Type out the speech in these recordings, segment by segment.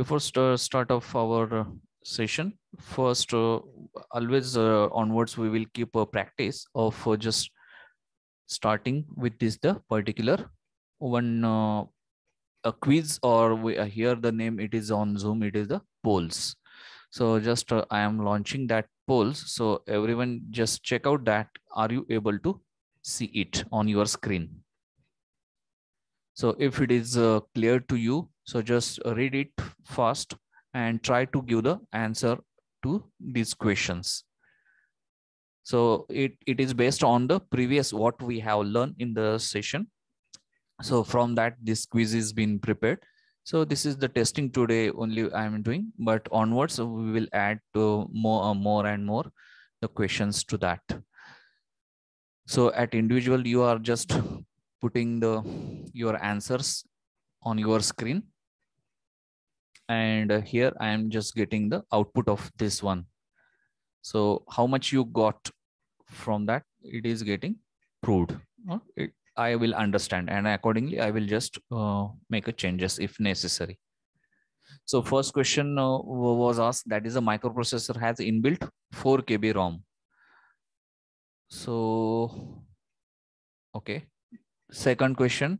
before st start of our uh, session first uh, always uh, onwards we will keep a practice of uh, just starting with this the particular one uh, a quiz or we uh, here the name it is on zoom it is the polls so just i am launching that polls so everyone just check out that are you able to see it on your screen so if it is clear to you so just read it fast and try to give the answer to these questions. So it, it is based on the previous what we have learned in the session. So from that, this quiz is been prepared. So this is the testing today only I'm doing, but onwards we will add to more, uh, more and more the questions to that. So at individual, you are just putting the your answers on your screen and here I am just getting the output of this one. So how much you got from that, it is getting proved. It, I will understand and accordingly, I will just uh, make a changes if necessary. So first question uh, was asked that is a microprocessor has inbuilt 4 KB ROM. So, okay. Second question,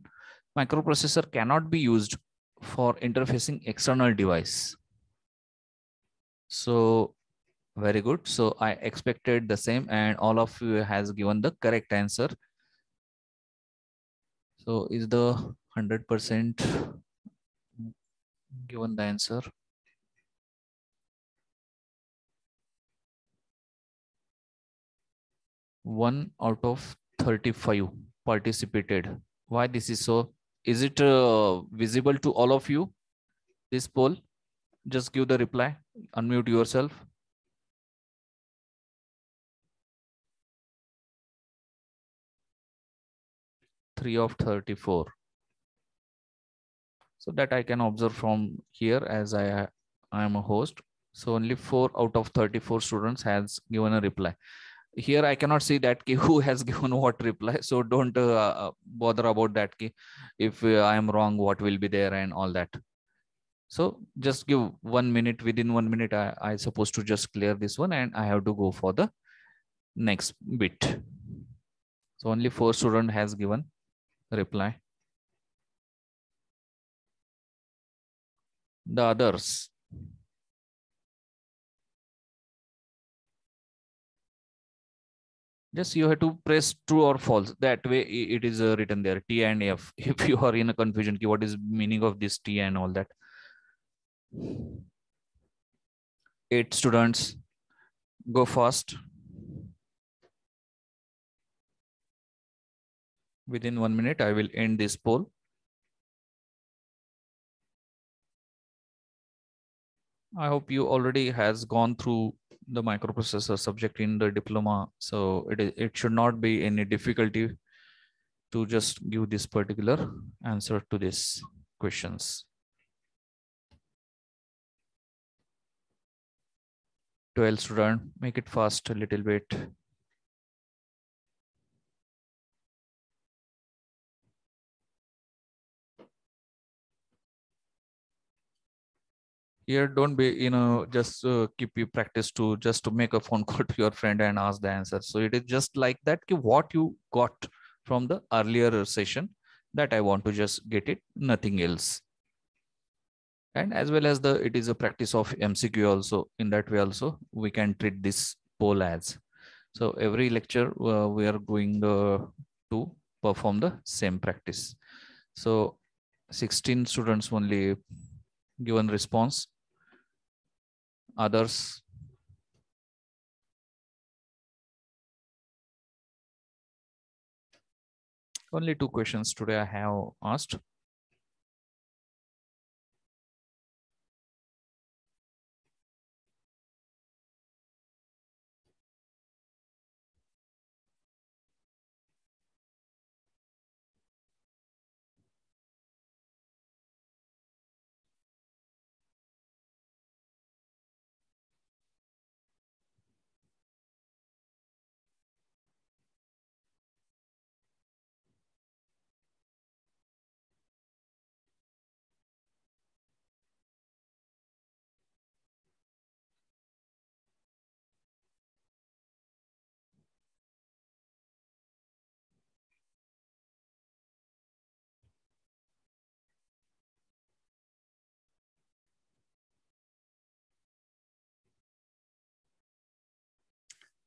microprocessor cannot be used for interfacing external device. So very good. So I expected the same and all of you has given the correct answer. So is the 100% given the answer? One out of 35 participated. Why this is so? Is it uh, visible to all of you, this poll? Just give the reply, unmute yourself. Three of 34. So that I can observe from here as I, I am a host. So only four out of 34 students has given a reply here i cannot see that key who has given what reply so don't uh, uh bother about that key if uh, i am wrong what will be there and all that so just give one minute within one minute i i supposed to just clear this one and i have to go for the next bit so only four student has given reply the others just you have to press true or false that way it is uh, written there t and f if you are in a confusion key what is meaning of this t and all that eight students go fast within one minute i will end this poll i hope you already has gone through the microprocessor subject in the diploma. So it, is, it should not be any difficulty to just give this particular answer to these questions. 12 student, make it fast a little bit. here don't be you know just uh, keep you practice to just to make a phone call to your friend and ask the answer so it is just like that what you got from the earlier session that i want to just get it nothing else and as well as the it is a practice of mcq also in that way also we can treat this poll as so every lecture uh, we are going uh, to perform the same practice so 16 students only given response others only two questions today i have asked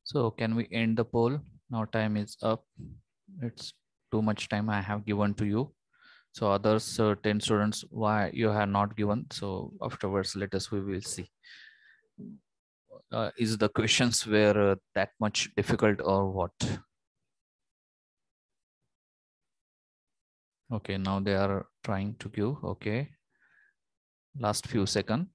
So can we end the poll? Now time is up. It's too much time I have given to you. So others uh, 10 students, why you have not given. So afterwards, let us, we will see. Uh, is the questions were uh, that much difficult or what? Okay, now they are trying to give, okay. Last few second.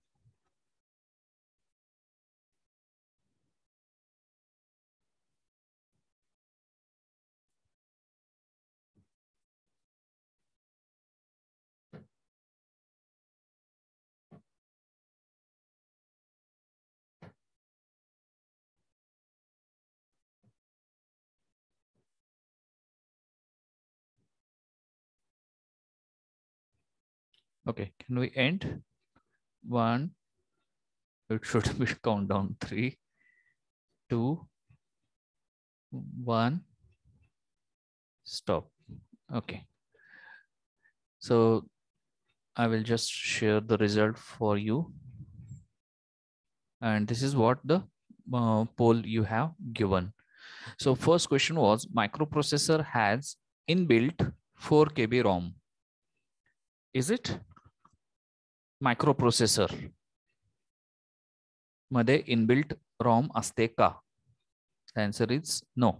Okay, can we end? One, it should be countdown three, two, one, stop. Okay. So I will just share the result for you. And this is what the uh, poll you have given. So first question was microprocessor has inbuilt 4 KB ROM. Is it? Microprocessor मध्ये inbuilt ROM असते का answer is no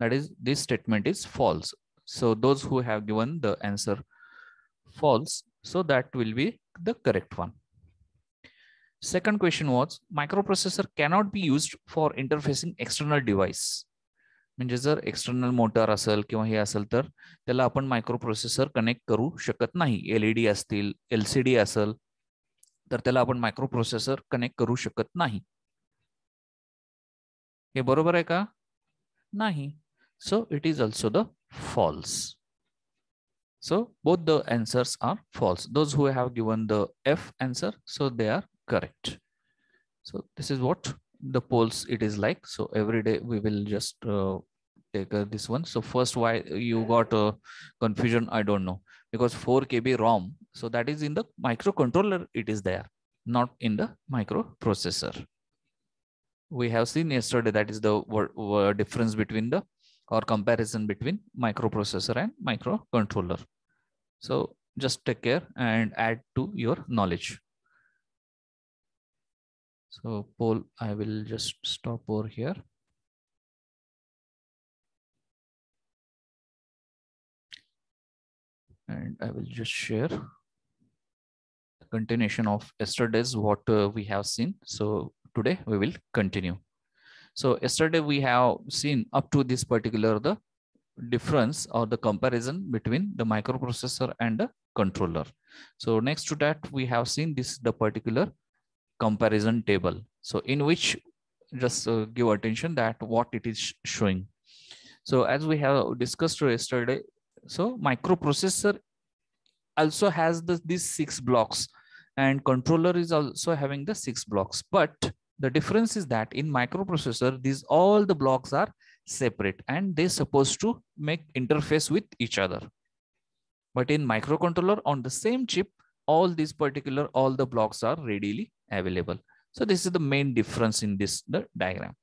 that is this statement is false so those who have given the answer false so that will be the correct one second question was microprocessor cannot be used for interfacing external device म्हणजे जर external motor असेल किंवा हे असेल तर त्याला आपण micro processor connect करू शकत नाही एलईडी e असतील एल सी डी असेल तर त्याला आपण मायक्रो प्रोसेसर कनेक्ट करू शकत नाही हे बरोबर आहे का नाही so it is also the false so both the answers are false those who have given the F answer so they are correct so this is what the polls it is like so every day we will just uh, take uh, this one so first why you got uh, confusion i don't know because 4 kb rom so that is in the microcontroller it is there not in the microprocessor we have seen yesterday that is the difference between the or comparison between microprocessor and microcontroller so just take care and add to your knowledge so poll, I will just stop over here. And I will just share the continuation of yesterday's what uh, we have seen. So today we will continue. So yesterday we have seen up to this particular the difference or the comparison between the microprocessor and the controller. So next to that we have seen this the particular comparison table. So in which just uh, give attention that what it is showing. So as we have discussed yesterday, so microprocessor also has the, these six blocks and controller is also having the six blocks. But the difference is that in microprocessor, these all the blocks are separate and they're supposed to make interface with each other. But in microcontroller on the same chip, all these particular, all the blocks are readily available. So this is the main difference in this the diagram.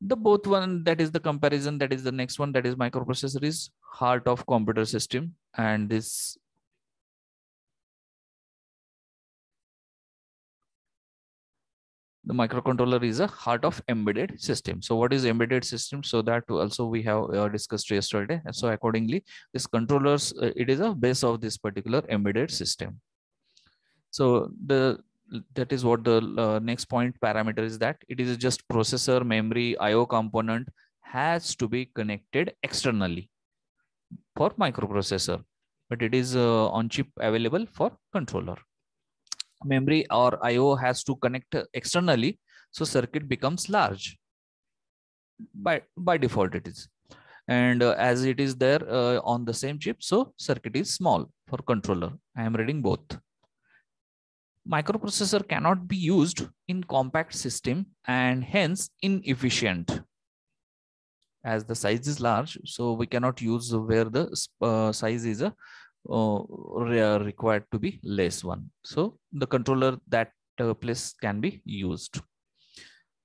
The both one that is the comparison that is the next one that is microprocessor is heart of computer system and this the microcontroller is a heart of embedded system. So what is embedded system? So that also we have uh, discussed yesterday. so accordingly, this controllers, uh, it is a base of this particular embedded system. So the that is what the uh, next point parameter is that it is just processor memory IO component has to be connected externally for microprocessor, but it is uh, on chip available for controller. Memory or IO has to connect externally. So circuit becomes large by, by default it is. And uh, as it is there uh, on the same chip, so circuit is small for controller. I am reading both microprocessor cannot be used in compact system and hence inefficient as the size is large so we cannot use where the uh, size is a uh, required to be less one so the controller that uh, place can be used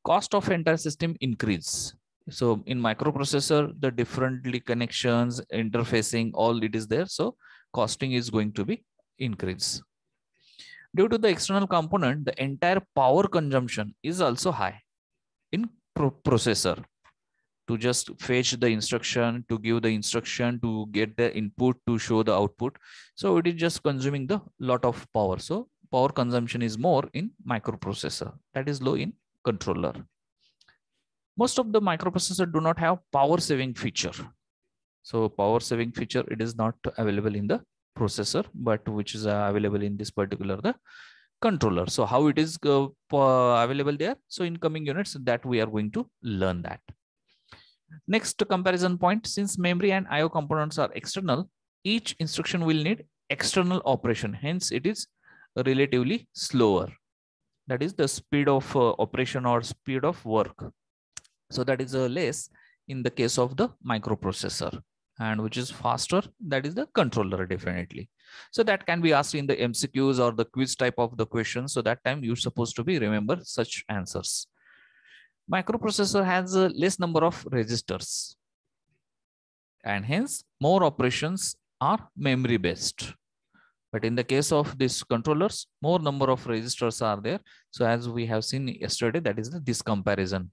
cost of entire system increase so in microprocessor the differently connections interfacing all it is there so costing is going to be increase Due to the external component, the entire power consumption is also high in pro processor to just fetch the instruction, to give the instruction, to get the input, to show the output. So it is just consuming the lot of power. So power consumption is more in microprocessor that is low in controller. Most of the microprocessor do not have power saving feature. So power saving feature, it is not available in the processor, but which is uh, available in this particular the controller. So how it is uh, available there? So in coming units that we are going to learn that. Next comparison point, since memory and IO components are external, each instruction will need external operation. Hence it is relatively slower. That is the speed of uh, operation or speed of work. So that is uh, less in the case of the microprocessor and which is faster that is the controller definitely so that can be asked in the mcqs or the quiz type of the question so that time you're supposed to be remember such answers microprocessor has a less number of registers and hence more operations are memory based but in the case of these controllers more number of registers are there so as we have seen yesterday that is the, this comparison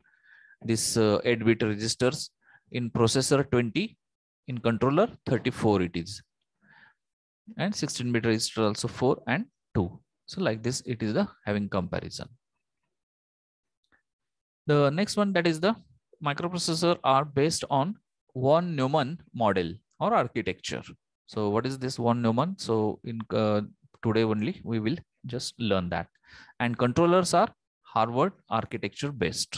this uh, 8 bit registers in processor 20 in controller 34 it is and 16 bit register also 4 and 2 so like this it is the having comparison the next one that is the microprocessor are based on von neumann model or architecture so what is this von neumann so in uh, today only we will just learn that and controllers are harvard architecture based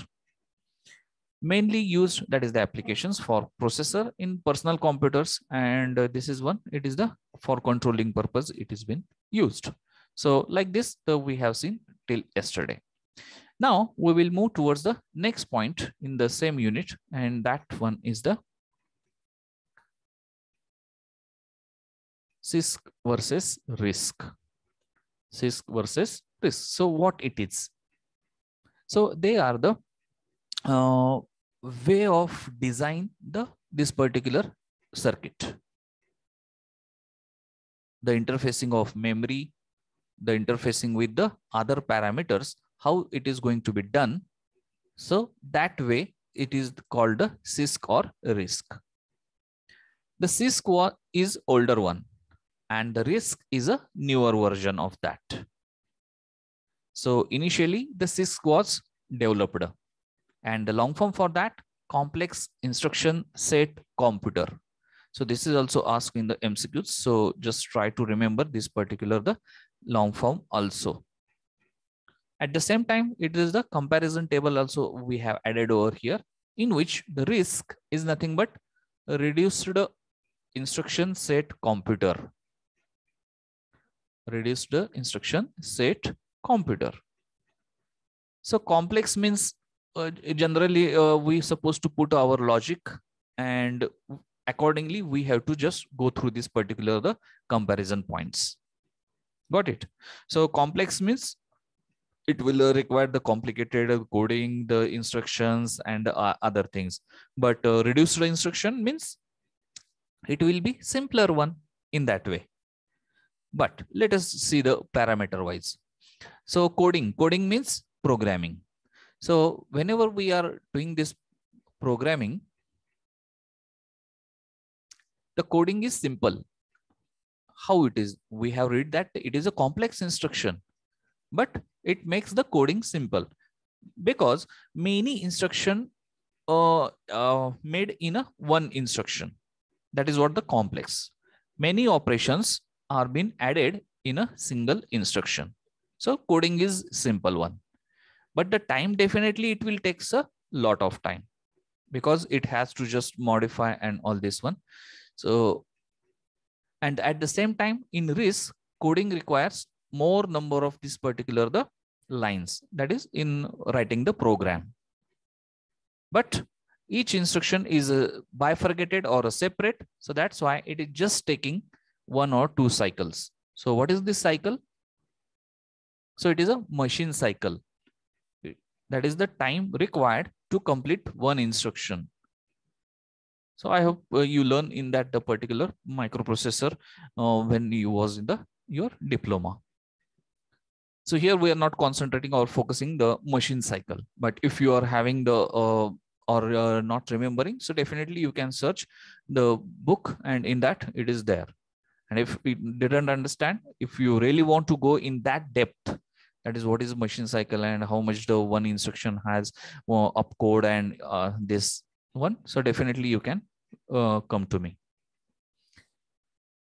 mainly used that is the applications for processor in personal computers and uh, this is one it is the for controlling purpose it has been used so like this uh, we have seen till yesterday now we will move towards the next point in the same unit and that one is the CISC versus risk CISC versus risk so what it is so they are the uh, way of design the this particular circuit. The interfacing of memory, the interfacing with the other parameters, how it is going to be done. So that way it is called the CISC or RISC. The CISC is older one and the RISC is a newer version of that. So initially the CISC was developed and the long form for that, complex instruction set computer. So this is also asked in the MCQs. So just try to remember this particular the long form also. At the same time, it is the comparison table also we have added over here in which the risk is nothing but reduced instruction set computer. Reduced instruction set computer. So complex means uh, generally uh, we supposed to put our logic and accordingly we have to just go through this particular the comparison points got it so complex means it will uh, require the complicated coding the instructions and uh, other things but uh, reduced instruction means it will be simpler one in that way but let us see the parameter wise so coding coding means programming so whenever we are doing this programming, the coding is simple. How it is? We have read that it is a complex instruction, but it makes the coding simple because many instruction uh, uh, made in a one instruction. That is what the complex. Many operations are being added in a single instruction. So coding is simple one but the time definitely it will takes a lot of time because it has to just modify and all this one so and at the same time in risk coding requires more number of this particular the lines that is in writing the program but each instruction is bifurcated or a separate so that's why it is just taking one or two cycles so what is this cycle so it is a machine cycle that is the time required to complete one instruction. So I hope uh, you learn in that uh, particular microprocessor uh, when you was in the your diploma. So here we are not concentrating or focusing the machine cycle. But if you are having the uh, or not remembering, so definitely you can search the book and in that it is there. And if you didn't understand, if you really want to go in that depth, that is what is machine cycle and how much the one instruction has uh, opcode and uh, this one so definitely you can uh, come to me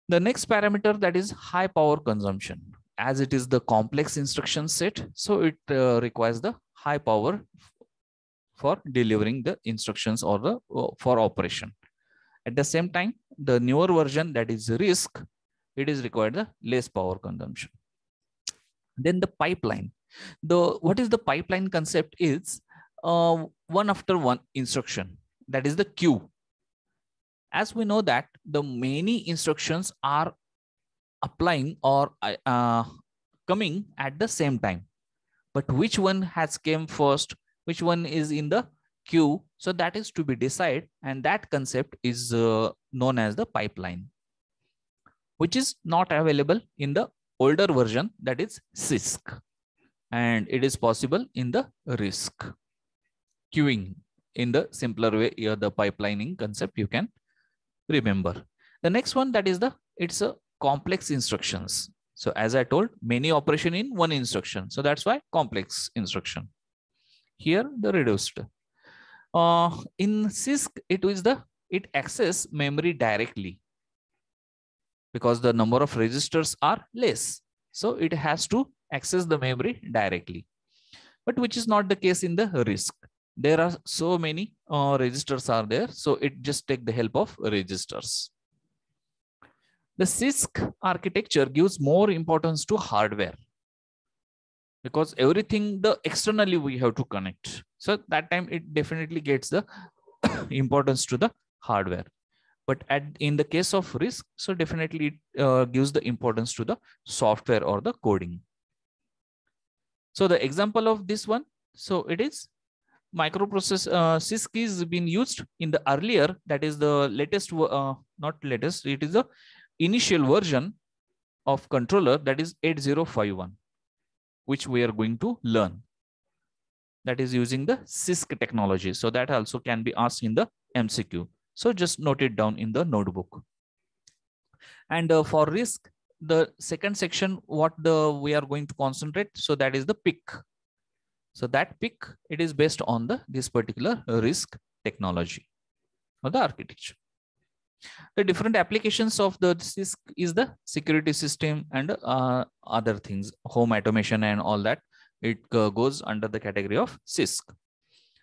the next parameter that is high power consumption as it is the complex instruction set so it uh, requires the high power for delivering the instructions or the uh, for operation at the same time the newer version that is risk it is required the less power consumption then the pipeline. The what is the pipeline concept is uh, one after one instruction. That is the queue. As we know that the many instructions are applying or uh, uh, coming at the same time. But which one has came first? Which one is in the queue? So that is to be decided. And that concept is uh, known as the pipeline, which is not available in the older version that is CISC and it is possible in the risk queuing in the simpler way here the pipelining concept you can remember. The next one that is the it's a complex instructions. So as I told many operation in one instruction. So that's why complex instruction. Here the reduced. Uh, in CISC it is the it access memory directly because the number of registers are less. So it has to access the memory directly, but which is not the case in the risk. There are so many uh, registers are there. So it just take the help of registers. The CISC architecture gives more importance to hardware because everything the externally we have to connect. So that time it definitely gets the importance to the hardware but at in the case of risk so definitely it uh, gives the importance to the software or the coding so the example of this one so it is microprocess uh, CISC is been used in the earlier that is the latest uh, not latest it is the initial version of controller that is 8051 which we are going to learn that is using the CISC technology so that also can be asked in the MCQ so just note it down in the notebook. And uh, for risk, the second section, what the we are going to concentrate. So that is the pick. So that pick, it is based on the this particular risk technology or the architecture. The different applications of the CISC is the security system and uh, other things, home automation and all that. It uh, goes under the category of CISC.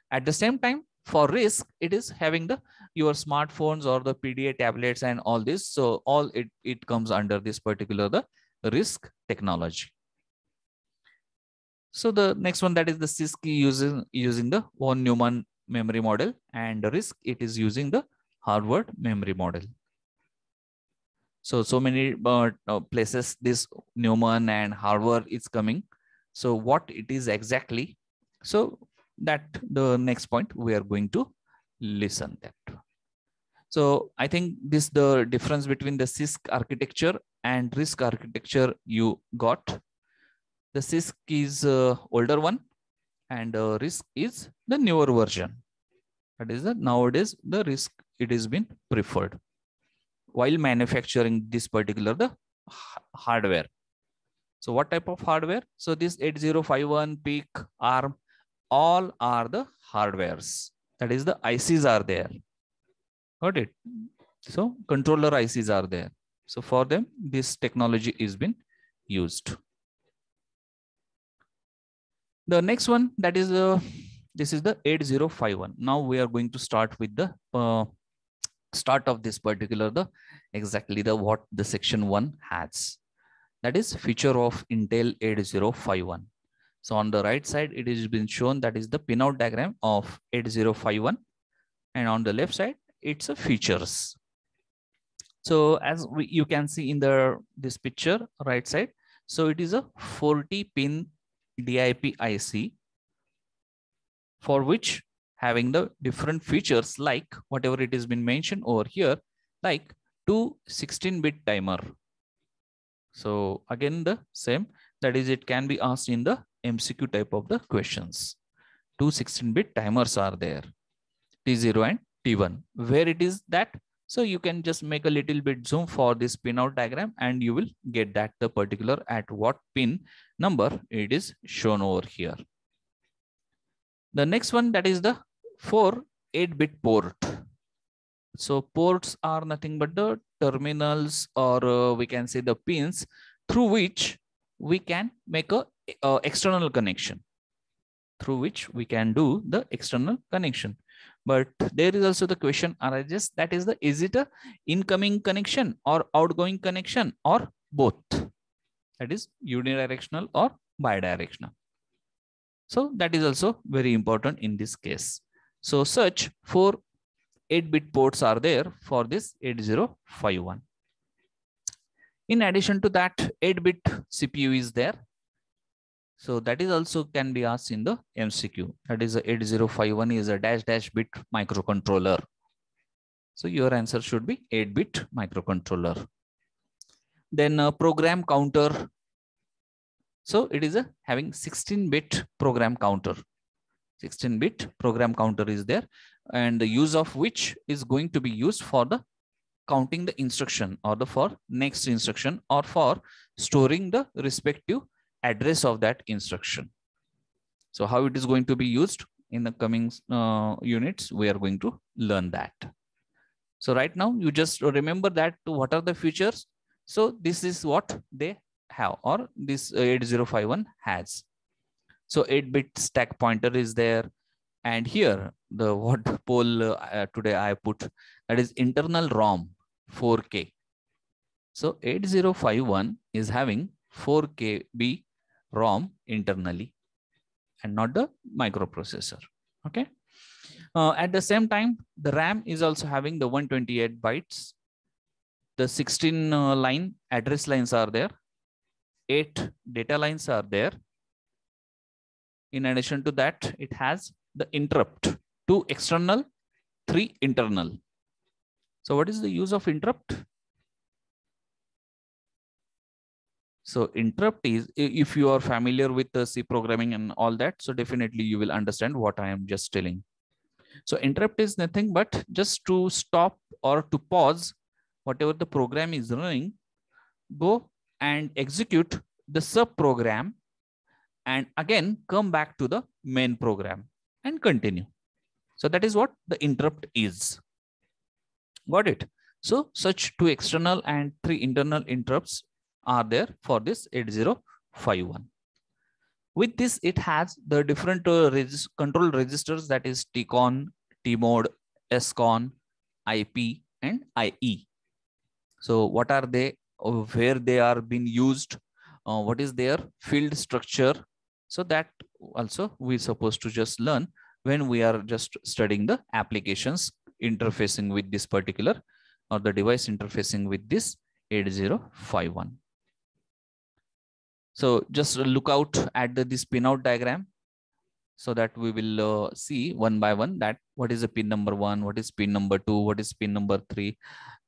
At the same time, for risk it is having the your smartphones or the pda tablets and all this so all it it comes under this particular the risk technology so the next one that is the CISC using using the von neumann memory model and risk it is using the harvard memory model so so many uh, uh places this neumann and harvard is coming so what it is exactly so that the next point we are going to listen that. So I think this the difference between the CISC architecture and risk architecture you got. The CISC is uh, older one and uh, is the newer version. That is that nowadays the it it is been preferred while manufacturing this particular the hardware. So what type of hardware? So this 8051 peak ARM all are the hardwares. That is the ICs are there. Got it? So controller ICs are there. So for them, this technology is been used. The next one that is the uh, this is the 8051. Now we are going to start with the uh, start of this particular the exactly the what the section one has. That is feature of Intel 8051. So on the right side, it has been shown that is the pinout diagram of 8051. And on the left side, it's a features. So as we, you can see in the this picture, right side, so it is a 40 pin DIP IC for which having the different features like whatever it has been mentioned over here, like two 16 bit timer. So again, the same that is it can be asked in the MCQ type of the questions. Two 16-bit timers are there, T0 and T1. Where it is that? So you can just make a little bit zoom for this pinout diagram and you will get that the particular at what pin number it is shown over here. The next one that is the 4 8-bit port. So ports are nothing but the terminals or uh, we can say the pins through which we can make a uh, external connection through which we can do the external connection. But there is also the question arises that is the is it a incoming connection or outgoing connection or both? That is unidirectional or bidirectional. So that is also very important in this case. So such four 8-bit ports are there for this 8051. In addition to that, 8-bit CPU is there so that is also can be asked in the MCQ. That is 8051 is a dash dash bit microcontroller. So your answer should be 8-bit microcontroller. Then program counter. So it is a having 16-bit program counter. 16-bit program counter is there and the use of which is going to be used for the counting the instruction or the for next instruction or for storing the respective address of that instruction. So how it is going to be used in the coming uh, units, we are going to learn that. So right now you just remember that what are the features. So this is what they have or this 8051 has. So 8-bit stack pointer is there. And here the what poll uh, today I put that is internal ROM 4K. So 8051 is having 4 KB ROM internally and not the microprocessor. Okay. Uh, at the same time, the RAM is also having the 128 bytes. The 16 uh, line address lines are there. Eight data lines are there. In addition to that, it has the interrupt, two external, three internal. So what is the use of interrupt? So interrupt is, if you are familiar with the C programming and all that, so definitely you will understand what I am just telling. So interrupt is nothing but just to stop or to pause whatever the program is running, go and execute the sub program and again come back to the main program and continue. So that is what the interrupt is. Got it? So such two external and three internal interrupts are there for this 8051. With this, it has the different uh, control registers that is TCON, TMOD, SCON, IP, and IE. So what are they, uh, where they are being used, uh, what is their field structure. So that also we're supposed to just learn when we are just studying the applications interfacing with this particular or the device interfacing with this 8051. So just look out at the, this pinout diagram so that we will uh, see one by one that what is the pin number one, what is pin number two, what is pin number three,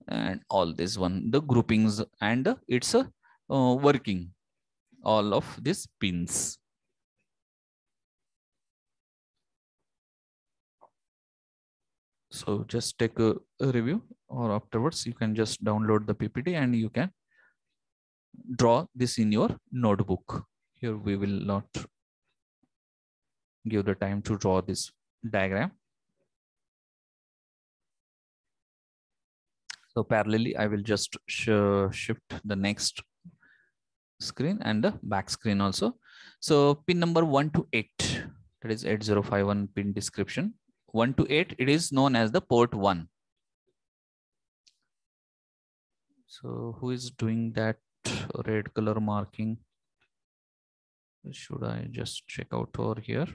and all this one, the groupings and it's a uh, working all of these pins. So just take a, a review or afterwards you can just download the PPT and you can draw this in your notebook. Here we will not give the time to draw this diagram. So parallelly, I will just sh shift the next screen and the back screen also. So pin number 1 to 8, that is 8051 pin description. 1 to 8, it is known as the port 1. So who is doing that red color marking. Should I just check out over here?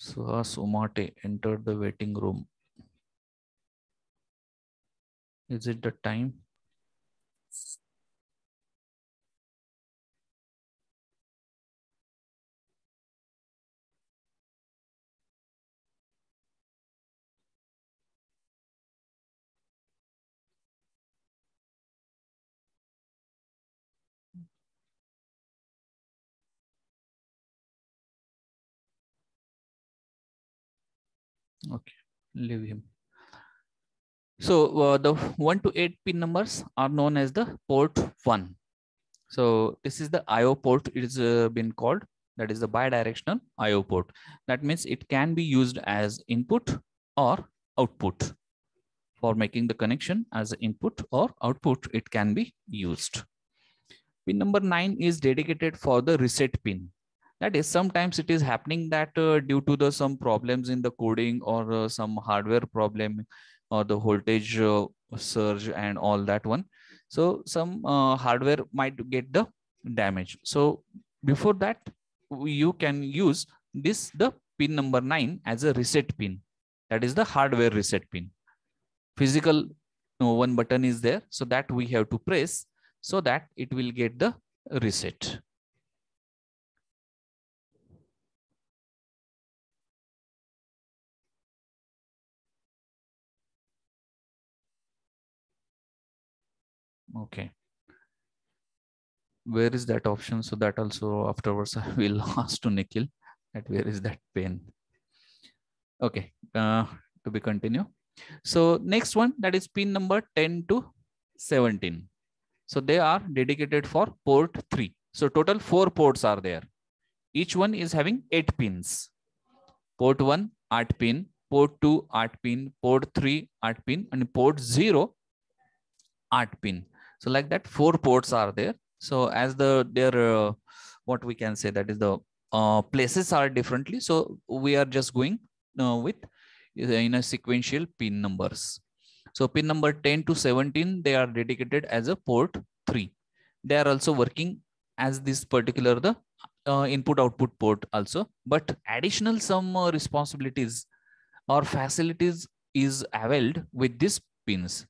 Suhas Umate entered the waiting room. Is it the time? Okay, leave him. So uh, the 1 to 8 pin numbers are known as the port 1. So this is the IO port it is uh, been called that is the bidirectional IO port. That means it can be used as input or output for making the connection as input or output it can be used. Pin number 9 is dedicated for the reset pin that is sometimes it is happening that uh, due to the some problems in the coding or uh, some hardware problem or the voltage uh, surge and all that one so some uh, hardware might get the damage so before that you can use this the pin number 9 as a reset pin that is the hardware reset pin physical no, one button is there so that we have to press so that it will get the reset Okay. Where is that option? So that also afterwards I will ask to Nikhil at where is that pain? Okay, uh, to be continue. So next one that is pin number 10 to 17. So they are dedicated for port 3. So total four ports are there. Each one is having eight pins. Port 1, 8 pin, port 2, 8 pin, port 3, 8 pin and port 0, art pin. So like that, four ports are there. So as the their uh, what we can say that is the uh, places are differently. So we are just going uh, with in a sequential pin numbers. So pin number 10 to 17, they are dedicated as a port 3. They are also working as this particular the uh, input output port also. But additional some uh, responsibilities or facilities is availed with these pins.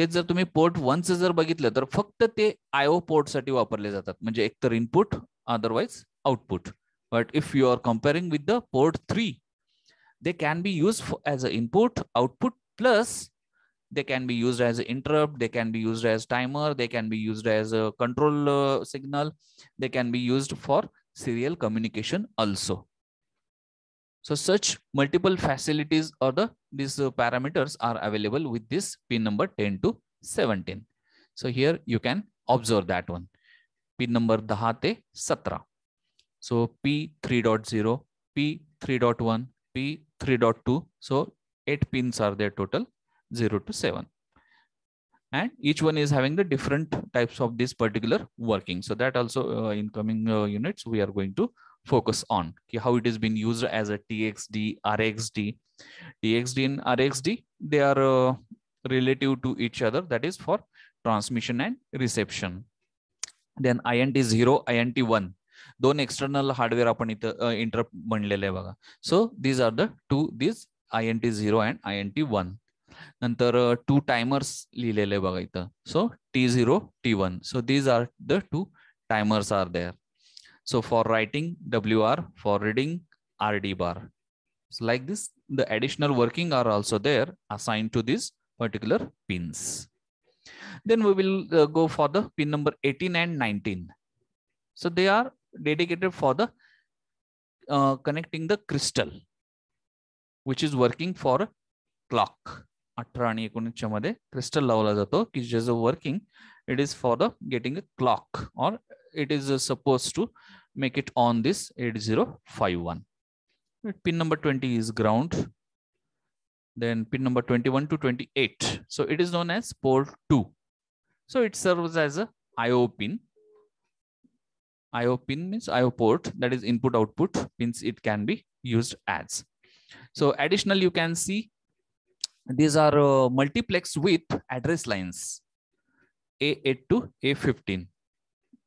तेच जर तुम्ही port वनचं जर बघितलं तर फक्त ते IO पोर्टसाठी वापरले जातात म्हणजे एकतर input otherwise output but if you are comparing with the port three they can be used as an input output plus they can be used as interrupt they can be used as timer they can be used as a control uh, signal they can be used for serial communication also so such multiple facilities or the these uh, parameters are available with this pin number 10 to 17. So here you can observe that one. Pin number 10 te So P3.0, P3.1, P3.2. So 8 pins are there total 0 to 7. And each one is having the different types of this particular working. So that also uh, in coming uh, units we are going to focus on how it is being used as a TXD, RXD. TXD and RXD, they are uh, relative to each other, that is for transmission and reception. Then INT0, INT1, those external hardware upon inter uh, interrupt. So these are the two, these INT0 and INT1. And there are two timers. So T0, T1. So these are the two timers are there. So for writing WR, for reading RD bar. So like this, the additional working are also there assigned to these particular pins. Then we will uh, go for the pin number 18 and 19. So they are dedicated for the uh, connecting the crystal, which is working for clock. Crystal आणि एकोणीसच्या मध्ये crystal लावला जातो की जे जो working it is supposed to getting make it on this 8051. Hmm. Pin number 20 is ground. Then pin number 21 to 28. So it is known as port 2. So it serves as a IO pin. IO pin means IO port that is input output pins it can be used as. So additional you can see these are uh, multiplexed with address lines A8 to A15.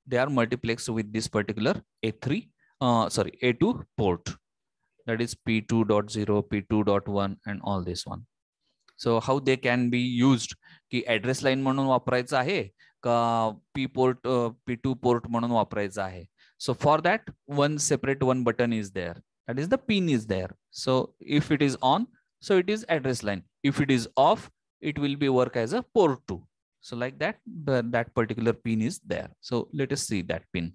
They are multiplexed with this particular a3 uh, sorry a2 port that is p2.0 p2.1 and all this one so how they can be used ki address line manun vaprayacha ahe ka p port uh, p2 port manun vaprayacha ahe so for that one separate one button is there that is the pin is there so if it is on so it is address line if it is off it will be work as a port 2 so like that that particular pin is there so let us see that pin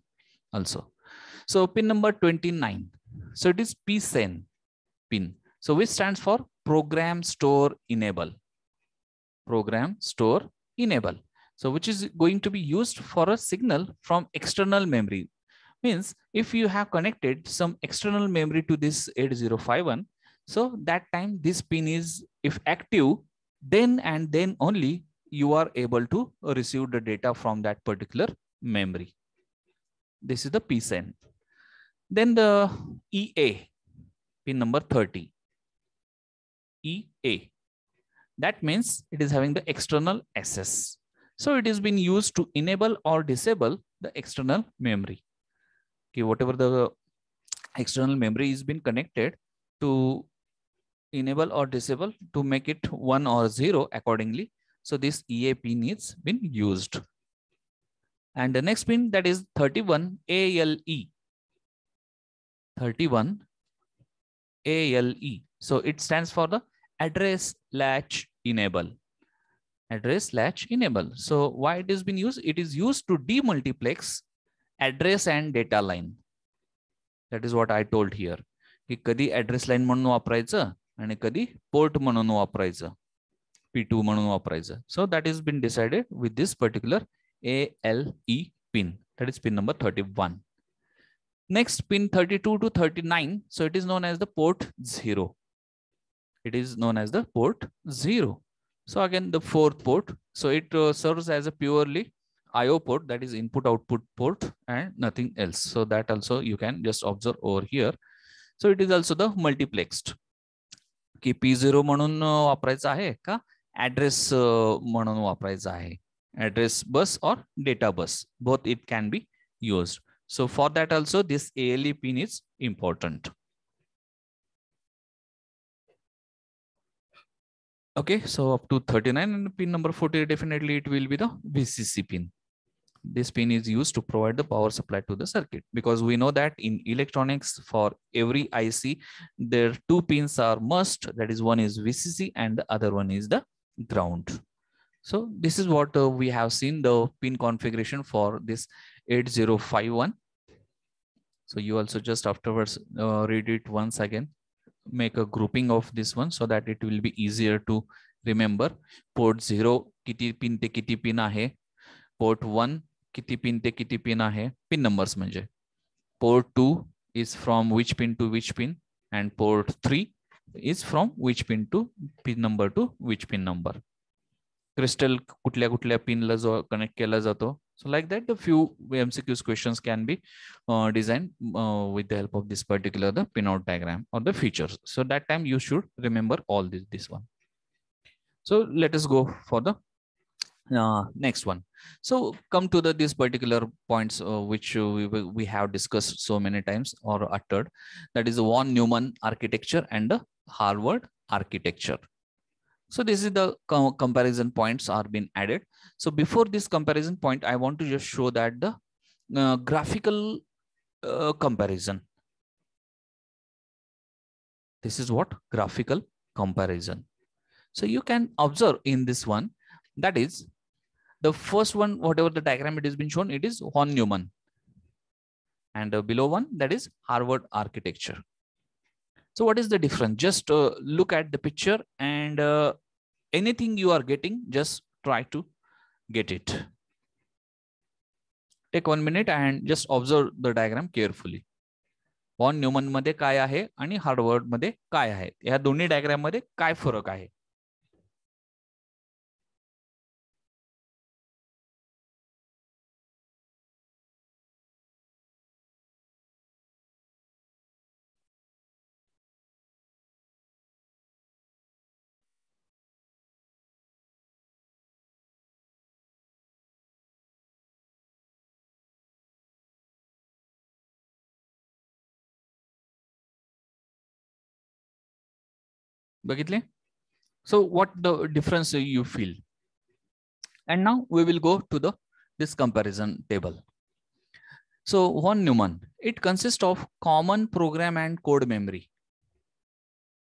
also so pin number 29. So it is PSEN pin. So which stands for program store enable. Program store enable. So which is going to be used for a signal from external memory. Means if you have connected some external memory to this 8051, so that time this pin is if active, then and then only you are able to receive the data from that particular memory. This is the PSEN. Then the EA, pin number 30. EA. That means it is having the external access. So it is being used to enable or disable the external memory. Okay, whatever the external memory is being connected to enable or disable to make it one or zero accordingly. So this EA pin needs been used. And the next pin that is 31 ALE 31 ALE. So it stands for the address latch enable. Address latch enable. So why it has been used? It is used to demultiplex address and data line. That is what I told here. की कधी address line म्हणून वापरायचं आणि कधी port म्हणून वापरायचं P two म्हणून वापरायचं so that is been decided with this particular A L E pin that is pin number thirty Next pin 32 to 39. So it is known as the port zero. It is known as the port zero. So again, the fourth port. So it uh, serves as a purely IO port that is input output port and nothing else. So that also you can just observe over here. So it is also the multiplexed. की P zero म्हणून uh, वापरायचा आहे का address uh, म्हणून वापरायचा आहे address बस और data bus both it can be use so for that also, this ALE pin is important. Okay, so up to 39 and pin number 40, definitely it will be the VCC pin. This pin is used to provide the power supply to the circuit because we know that in electronics for every IC, there two pins are must. That is one is VCC and the other one is the ground. So this is what uh, we have seen the pin configuration for this 8051. So you also just afterwards uh, read it once again, make a grouping of this one so that it will be easier to remember. Port 0 pin pin ते pin pin आहे Port 1 pin pin ते pin pin आहे Pin numbers म्हणजे Port 2 is from which pin to which pin and port 3 is from which pin to pin number to which pin number. Crystal कुठल्या कुठल्या पिनला जो connect केला जातो so like that, the few MCQs questions can be uh, designed uh, with the help of this particular the pinout diagram or the features. So that time you should remember all this, this one. So let us go for the uh, next one. So come to the these particular points uh, which we, we have discussed so many times or uttered. That is the von Neumann architecture and the Harvard architecture. So this is the co comparison points are being added. So before this comparison point, I want to just show that the uh, graphical uh, comparison. This is what graphical comparison. So you can observe in this one, that is the first one, whatever the diagram it has been shown, it is von Neumann. And uh, below one, that is Harvard architecture. So what is the difference? Just uh, look at the picture and uh, anything you are getting, just try to get it. Take one minute and just observe the diagram carefully. Von Neumann मध्ये kaya आहे आणि Harvard मध्ये काय आहे या दोन्ही diagram मध्ये काय फरक hai. बघितले so what the difference you feel and now we will go to the this comparison table so von Neumann it consist of common program and code memory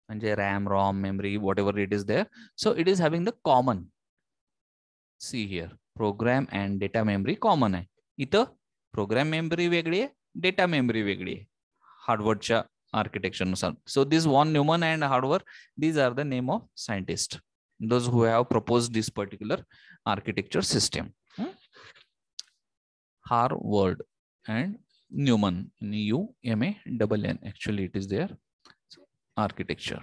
म्हणजे RAM ROM memory whatever it is there so it is having the common see here program and data memory common आहे इथं program memory वेगळी आहे data memory वेगळी आहे हार्डवर्डच्या architecture. So this von Neumann and hardware, these are the name of scientists, those who have proposed this particular architecture system. Hmm? Harvard and Newman, N-U-M-A-N-N, actually it is there, architecture.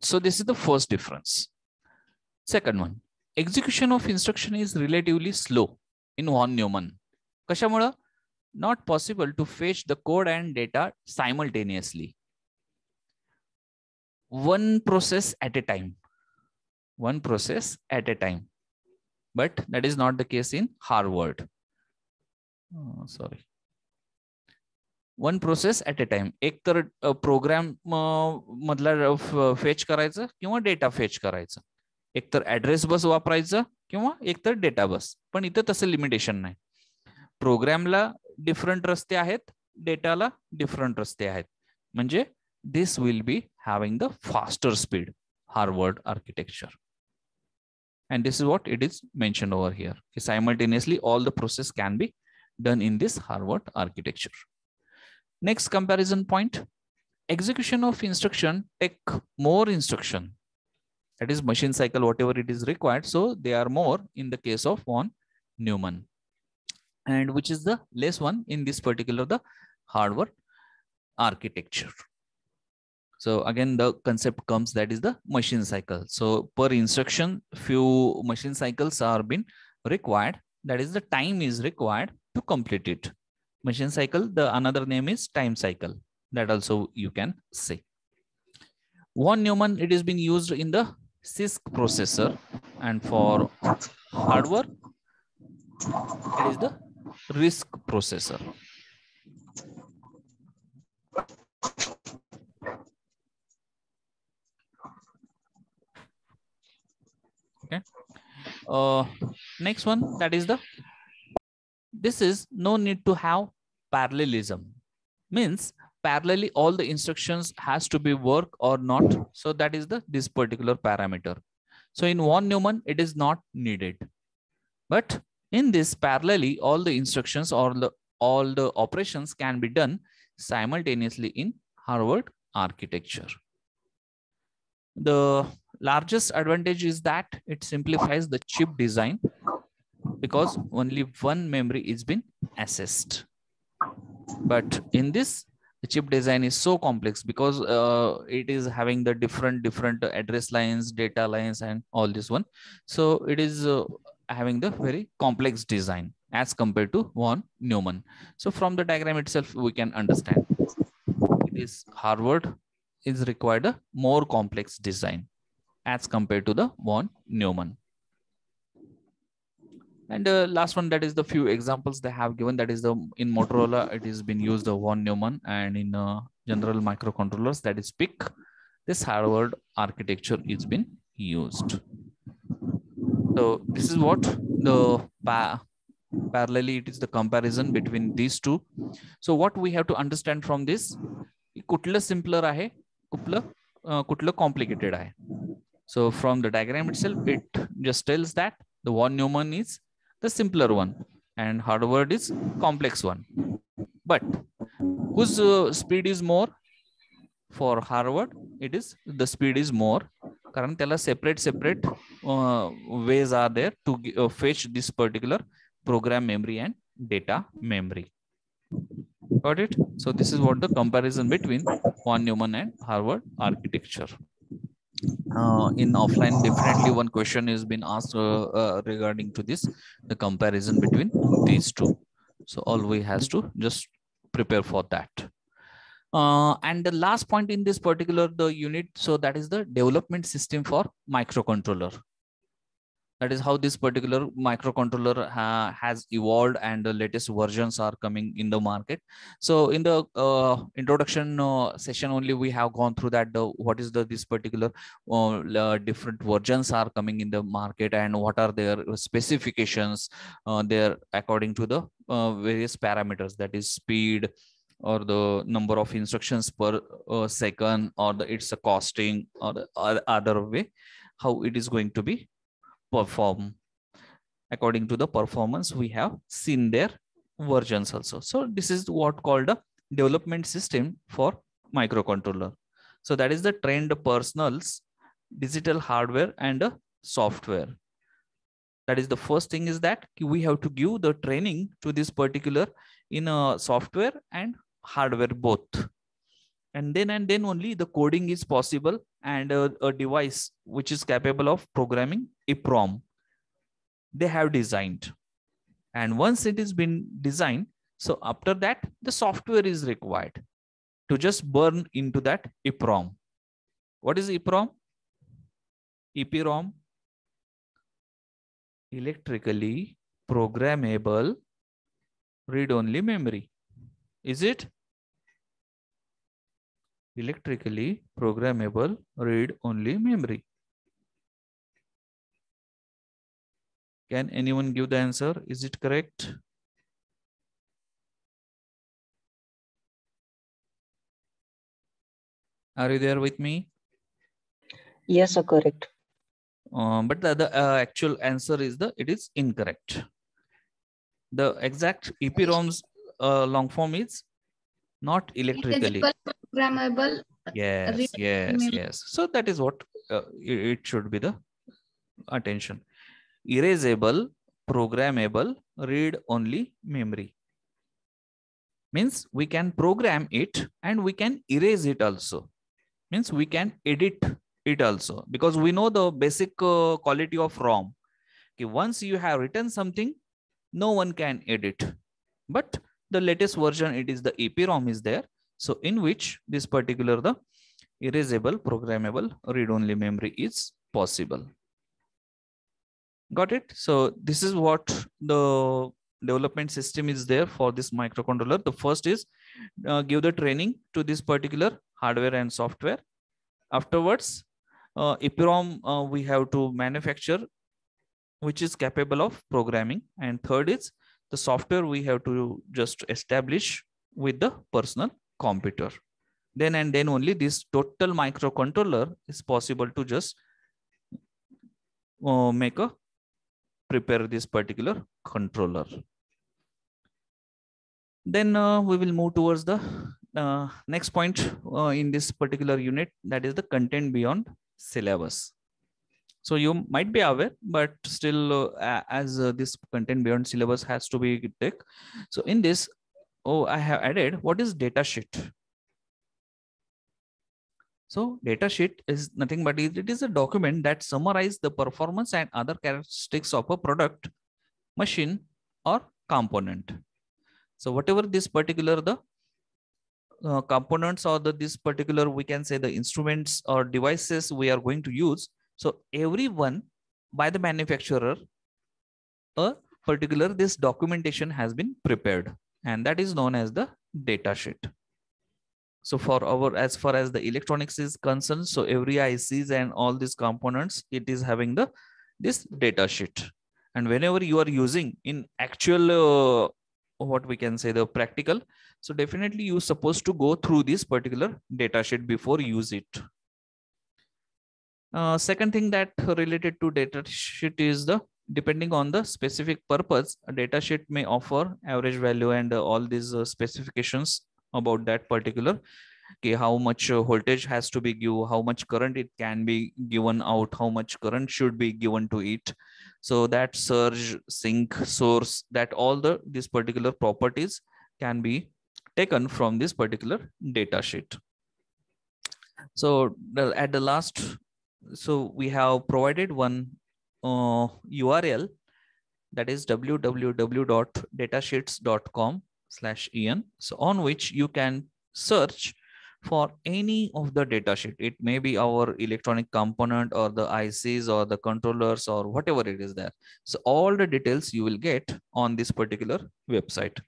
So this is the first difference. Second one, execution of instruction is relatively slow in von Neumann. कशामुळं not possible to fetch the code and data simultaneously. One process at a time. One process at a time. But that is not the case in Harvard. Oh, sorry. One process at a time एक तर programme मधला fetch करायचं किंवा data fetch करायचं एक तर address बस वापरायचं किंवा एक तर डेटा बस पण इथं तसं लिमिटेशन program la. डिफरंट रस्ते आहेत डेटाला डिफरंट रस्ते आहेत म्हणजे this will be having the faster speed Harvard architecture and this is what it is mentioned over here simultaneously all the process can be done in this harvard architecture next comparison point execution of instruction take more instruction that is machine cycle whatever it is required so they are more in the case of one neumann and which is the less one in this particular the hardware architecture. So again, the concept comes that is the machine cycle. So per instruction, few machine cycles are been required. That is the time is required to complete it. Machine cycle, the another name is time cycle. That also you can say. One Newman, it is being used in the CISC processor and for hardware, it is the risk processor. Okay. Uh, next one, that is the, this is no need to have parallelism. Means parallelly all the instructions has to be work or not. So that is the this particular parameter. So in one Neumann, it is not needed. But in this, parallelly, all the instructions or the, all the operations can be done simultaneously in Harvard architecture. The largest advantage is that it simplifies the chip design because only one memory is being accessed. But in this, the chip design is so complex because uh, it is having the different different address lines, data lines, and all this one. So it is uh, having the very complex design as compared to von Neumann. So from the diagram itself, we can understand it is Harvard is required a more complex design as compared to the von Neumann. And the uh, last one, that is the few examples they have given. That is the in Motorola, it is been used the uh, von Neumann, and in uh, general microcontrollers, that is PIC. This Harvard architecture is been used. So this is what the parallelly it is the comparison between these two. So what we have to understand from this, kutla simpler ahe, kutla, uh, complicated ahe. So from the diagram itself, it just tells that the von Neumann is the simpler one and Harvard is complex one. But whose uh, speed is more? For Harvard, it is the speed is more कारण त्याला separate separate ways are there to fetch this particular program memory and data memory. Got it? So this is what the comparison between von Neumann and Harvard architecture. Uh, in offline, definitely one question has been asked uh, uh, regarding to this, the comparison between these two. So all we has to just prepare for that. Uh, and the last point in this particular the unit, so that is the development system for microcontroller. That is how this particular microcontroller uh, has evolved and the latest versions are coming in the market. So in the uh, introduction uh, session only, we have gone through that the, what is the this particular uh, uh, different versions are coming in the market and what are their specifications uh, there according to the various parameters that is speed, or the number of instructions per uh, second or the, it's a costing or, the, or other way how it is going to be performed according to the performance we have seen their versions also so this is what called a development system for microcontroller so that is the trend personals digital hardware and uh, software that is the first thing is that we have to give the training to this particular in a uh, software and hardware both and then and then only the coding is possible and a, uh, a device which is capable of programming EEPROM they have designed and once it has been designed so after that the software is required to just burn into that EEPROM what is EEPROM EPROM electrically programmable read only memory is it electrically programmable read-only memory. Can anyone give the answer? Is it correct? Are you there with me? Yes, sir, correct. Um, but the, the uh, actual answer is the it is incorrect. The exact EPROM's uh, long form is not electrically programmable uh, yes yes yes so that is what uh, it should be the attention erasable programmable read only memory means we can program it and we can erase it also means we can edit it also because we know the basic uh, quality of rom okay once you have written something no one can edit but the latest version it is the eprom is there so in which this particular the erasable programmable read-only memory is possible. Got it? So this is what the development system is there for this microcontroller. The first is uh, give the training to this particular hardware and software. Afterwards, uh, EPROM uh, we have to manufacture which is capable of programming. And third is the software we have to just establish with the personal computer. Then and then only this total microcontroller is possible to just uh, make a prepare this particular controller. Then uh, we will move towards the uh, next point uh, in this particular unit that is the content beyond syllabus so you might be aware but still uh, as uh, this content beyond syllabus has to be tech so in this oh, I have added what is data sheet. So data sheet is nothing but it is a document that summarizes the performance and other characteristics of a product, machine or component. So whatever this particular the uh, components or the this particular we can say the instruments or devices we are going to use. So everyone by the manufacturer, a particular this documentation has been prepared and that is known as the data sheet. So for our, as far as the electronics is concerned, so every ICs and all these components, it is having the this data sheet. And whenever you are using in actual, uh, what we can say the practical, so definitely you supposed to go through this particular data sheet before use it. Uh, second thing that related to data sheet is the depending on the specific purpose, a datasheet may offer average value and uh, all these uh, specifications about that particular. Okay, how much uh, voltage has to be given, how much current it can be given out, how much current should be given to it. So that surge, sink, source, that all the these particular properties can be taken from this particular datasheet. So at the last, so we have provided one uh, URL that is www.datasheets.com slash en. So on which you can search for any of the datasheet. It may be our electronic component or the ICs or the controllers or whatever it is there. So all the details you will get on this particular website.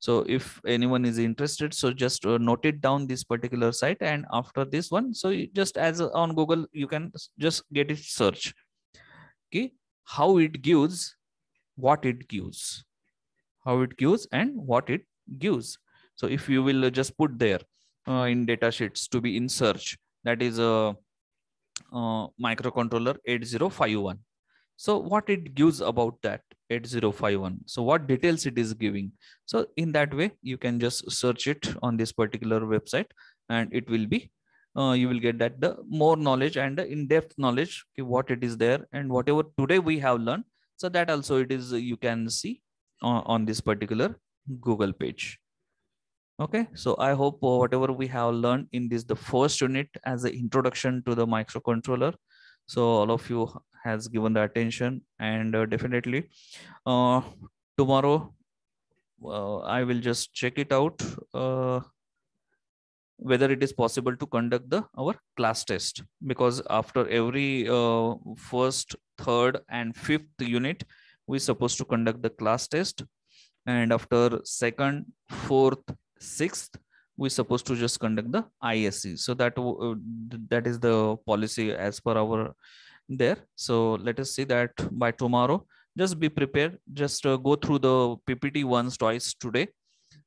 So if anyone is interested, so just uh, note it down this particular site and after this one, so just as on Google, you can just get it search okay how it gives what it gives how it gives and what it gives so if you will just put there uh, in data sheets to be in search that is a uh, uh, microcontroller 8051 so what it gives about that 8051 so what details it is giving so in that way you can just search it on this particular website and it will be uh, you will get that the more knowledge and in-depth knowledge okay, what it is there and whatever today we have learned so that also it is you can see on, uh, on this particular google page okay so i hope uh, whatever we have learned in this the first unit as an introduction to the microcontroller so all of you has given the attention and uh, definitely uh, tomorrow uh, i will just check it out uh, whether it is possible to conduct the our class test because after every uh, first third and fifth unit we're supposed to conduct the class test and after second fourth sixth we're supposed to just conduct the isc so that uh, that is the policy as per our there so let us see that by tomorrow just be prepared just uh, go through the ppt once twice today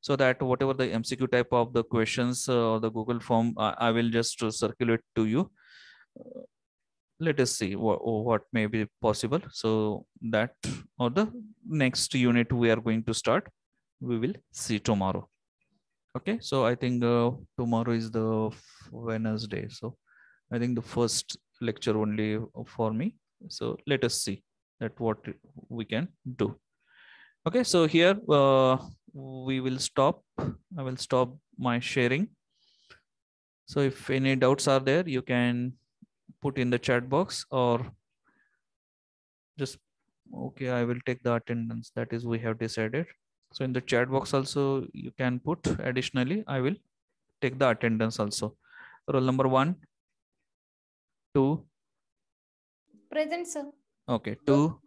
so that whatever the MCQ type of the questions uh, or the Google form, I will just uh, circulate to you. Uh, let us see what, oh, what may be possible. So that or the next unit we are going to start, we will see tomorrow. Okay, so I think tomorrow is the Wednesday. So I think the first lecture only for me. So let us see that what we can do. Okay, so here uh, we will stop. I will stop my sharing. So if any doubts are there, you can put in the chat box or just, okay, I will take the attendance. That is, we have decided. So in the chat box also, you can put additionally, I will take the attendance also. Roll number one, two. Present, sir. Okay, two,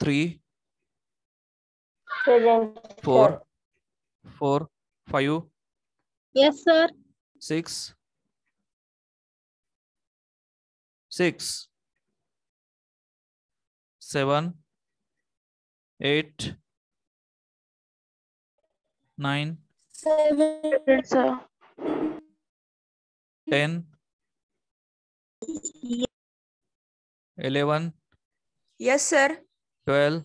three, Four, four, five. Yes, sir. Six. Six. Seven. Eight. Nine. Seven, sir. Ten. Eleven. Yes, sir. Twelve.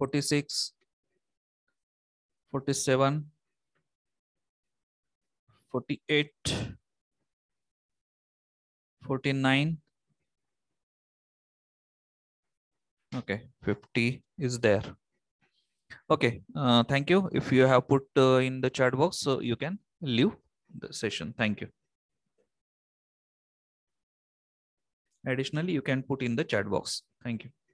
46, 47, 48, 49, okay, 50 is there. Okay, uh, thank you. If you have put uh, in the chat box, so you can leave the session. Thank you. Additionally, you can put in the chat box. Thank you.